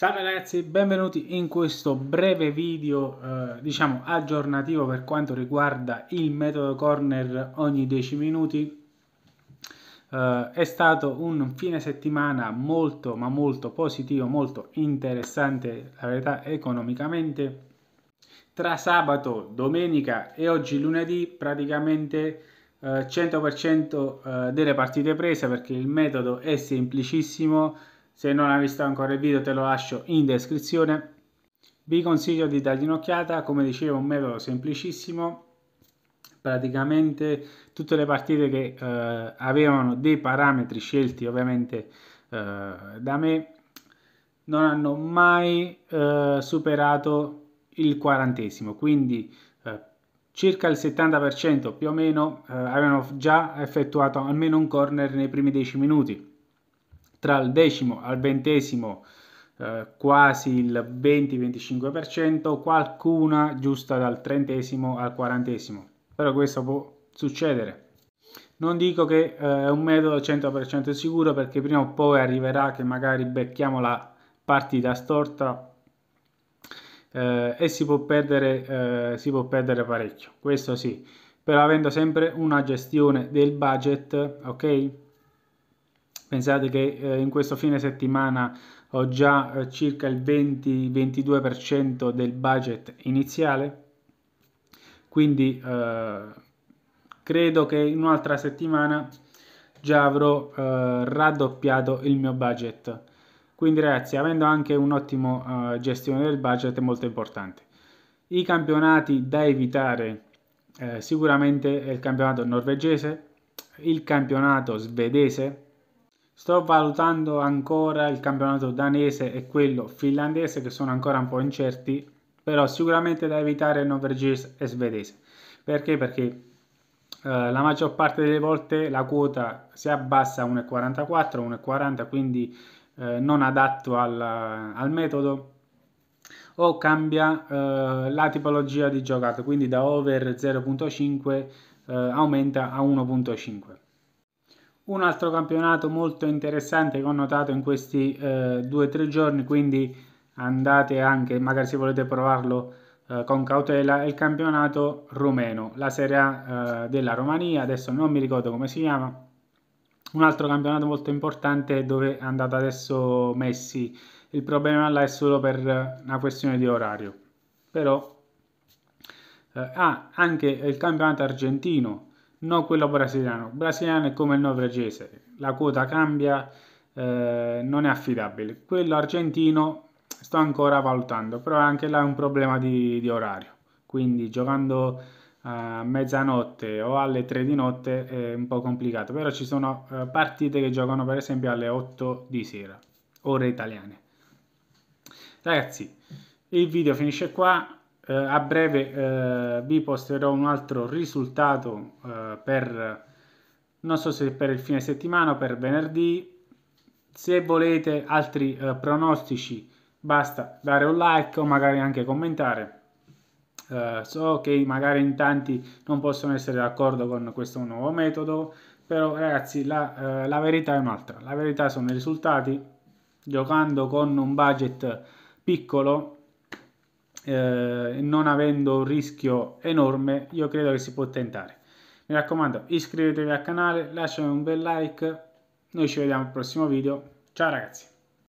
Salve ragazzi, benvenuti in questo breve video, eh, diciamo, aggiornativo per quanto riguarda il metodo corner ogni 10 minuti. Eh, è stato un fine settimana molto ma molto positivo, molto interessante, la verità, economicamente. Tra sabato, domenica e oggi lunedì praticamente 100% eh, eh, delle partite prese perché il metodo è semplicissimo se non hai visto ancora il video te lo lascio in descrizione. Vi consiglio di dargli un'occhiata, come dicevo è un metodo semplicissimo. Praticamente tutte le partite che eh, avevano dei parametri scelti ovviamente eh, da me non hanno mai eh, superato il quarantesimo, quindi eh, circa il 70% più o meno eh, avevano già effettuato almeno un corner nei primi 10 minuti tra il decimo al ventesimo eh, quasi il 20-25%, qualcuna giusta dal trentesimo al quarantesimo. Però questo può succedere. Non dico che eh, è un metodo 100% sicuro perché prima o poi arriverà che magari becchiamo la partita storta eh, e si può, perdere, eh, si può perdere parecchio, questo sì, però avendo sempre una gestione del budget, ok? Pensate che eh, in questo fine settimana ho già eh, circa il 20-22% del budget iniziale, quindi eh, credo che in un'altra settimana già avrò eh, raddoppiato il mio budget. Quindi ragazzi, avendo anche un'ottima eh, gestione del budget è molto importante. I campionati da evitare eh, sicuramente è il campionato norvegese, il campionato svedese, Sto valutando ancora il campionato danese e quello finlandese che sono ancora un po' incerti, però sicuramente da evitare norvegese e svedese. Perché? Perché eh, la maggior parte delle volte la quota si abbassa a 1,44, 1,40, quindi eh, non adatto al, al, metodo, o cambia eh, la tipologia di giocato, quindi da over 0.5 eh, aumenta a 1.5. Un altro campionato molto interessante che ho notato in questi eh, due o tre giorni, quindi andate anche, magari se volete provarlo eh, con cautela, è il campionato rumeno, la Serie A eh, della Romania, adesso non mi ricordo come si chiama. Un altro campionato molto importante dove è andato adesso Messi. Il problema là è solo per una questione di orario. Però eh, ah, anche il campionato argentino no quello brasiliano. Il Brasiliano è come il norvegese, la quota cambia, eh, non è affidabile. Quello argentino sto ancora valutando, però anche là è un problema di, di orario. Quindi giocando a mezzanotte o alle 3 di notte è un po' complicato, però ci sono eh, partite che giocano per esempio alle 8 di sera, ore italiane. Ragazzi, il video finisce qua eh, a breve eh, vi posterò un altro risultato eh, per, non so se per il fine settimana o per venerdì. Se volete altri eh, pronostici basta dare un like o magari anche commentare. Eh, so che magari in tanti non possono essere d'accordo con questo nuovo metodo, però ragazzi la, eh, la verità è un'altra. La verità sono i risultati. Giocando con un budget piccolo eh, non avendo un rischio enorme, io credo che si può tentare. Mi raccomando, iscrivetevi al canale, lasciate un bel like, noi ci vediamo al prossimo video, ciao ragazzi!